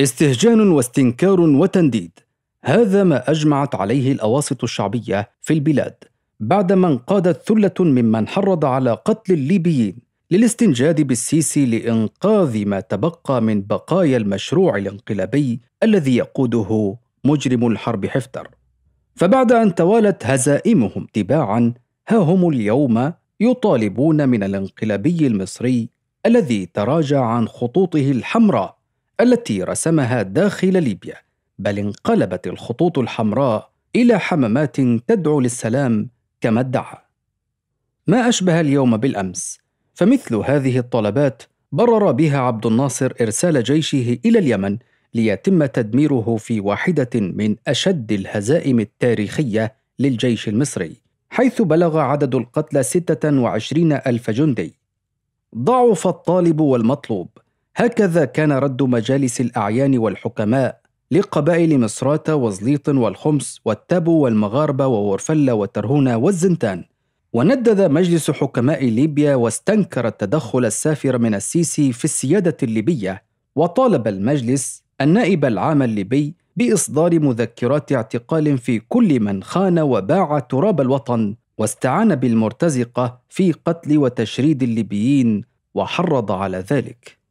استهجان واستنكار وتنديد هذا ما اجمعت عليه الاواسط الشعبيه في البلاد بعدما انقادت ثله ممن حرض على قتل الليبيين للاستنجاد بالسيسي لانقاذ ما تبقى من بقايا المشروع الانقلابي الذي يقوده مجرم الحرب حفتر فبعد ان توالت هزائمهم تباعا ها هم اليوم يطالبون من الانقلابي المصري الذي تراجع عن خطوطه الحمراء التي رسمها داخل ليبيا بل انقلبت الخطوط الحمراء الى حمامات تدعو للسلام كما ادعى ما اشبه اليوم بالامس فمثل هذه الطلبات برر بها عبد الناصر ارسال جيشه الى اليمن ليتم تدميره في واحده من اشد الهزائم التاريخيه للجيش المصري حيث بلغ عدد القتلى 26 ألف جندي ضعف الطالب والمطلوب هكذا كان رد مجالس الأعيان والحكماء لقبائل مصرات وزليط والخمس والتابو والمغاربة وورفلة وترهونة والزنتان وندد مجلس حكماء ليبيا واستنكر التدخل السافر من السيسي في السيادة الليبية وطالب المجلس النائب العام الليبي بإصدار مذكرات اعتقال في كل من خان وباع تراب الوطن واستعان بالمرتزقة في قتل وتشريد الليبيين وحرض على ذلك